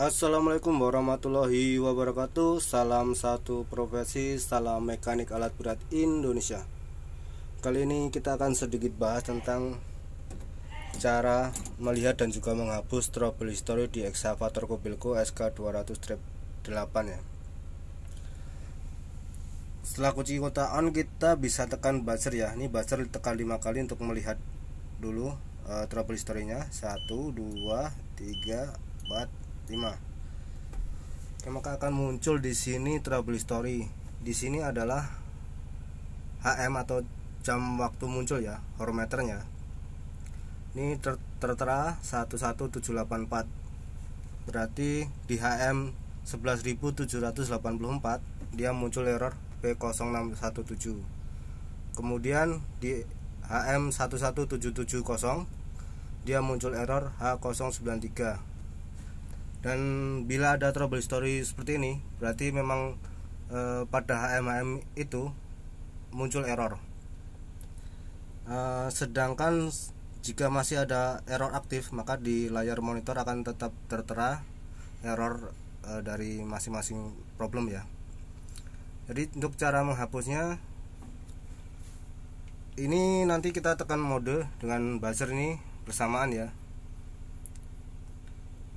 Assalamualaikum warahmatullahi wabarakatuh Salam satu profesi Salam mekanik alat berat Indonesia Kali ini kita akan sedikit bahas tentang Cara melihat dan juga menghapus trouble history di excavator Kobilko SK200-8 ya Setelah kunci kota on kita bisa tekan buzzer ya Ini buzzer tekan 5 kali untuk melihat dulu uh, trouble history-nya 1, 2, 3, 4, 5 ya, maka akan muncul di sini trouble story di sini adalah HM atau jam waktu muncul ya horometernya ini ter tertera 11784 berarti di HM 11784 dia muncul error p 0617 kemudian di HM 11770 dia muncul error H093 dan bila ada trouble story seperti ini berarti memang e, pada HMM itu muncul error e, sedangkan jika masih ada error aktif maka di layar monitor akan tetap tertera error e, dari masing-masing problem ya jadi untuk cara menghapusnya ini nanti kita tekan mode dengan buzzer ini bersamaan ya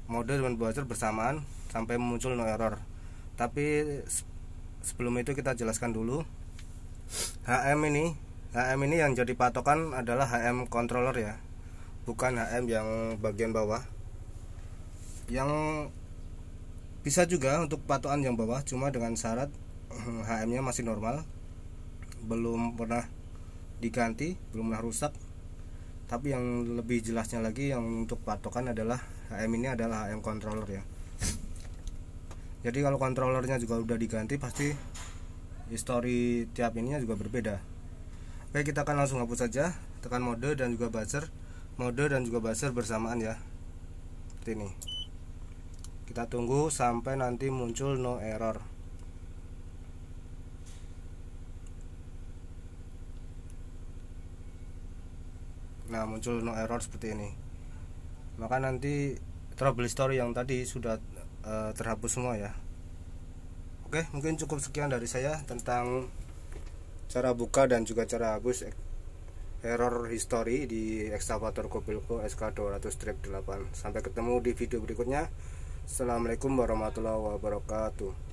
mode dan browser bersamaan sampai muncul no error tapi sebelum itu kita jelaskan dulu HM ini HM ini yang jadi patokan adalah HM controller ya bukan HM yang bagian bawah yang bisa juga untuk patokan yang bawah cuma dengan syarat HM nya masih normal belum pernah diganti belum pernah rusak tapi yang lebih jelasnya lagi yang untuk patokan adalah HM ini adalah HM controller ya jadi kalau kontrolernya juga udah diganti pasti history tiap ininya juga berbeda oke kita akan langsung hapus saja tekan mode dan juga buzzer mode dan juga buzzer bersamaan ya seperti ini kita tunggu sampai nanti muncul no error nah muncul no error seperti ini maka nanti trouble story yang tadi sudah uh, terhapus semua ya oke mungkin cukup sekian dari saya tentang cara buka dan juga cara hapus error history di excavator Kopilko SK200-8 sampai ketemu di video berikutnya Assalamualaikum warahmatullahi wabarakatuh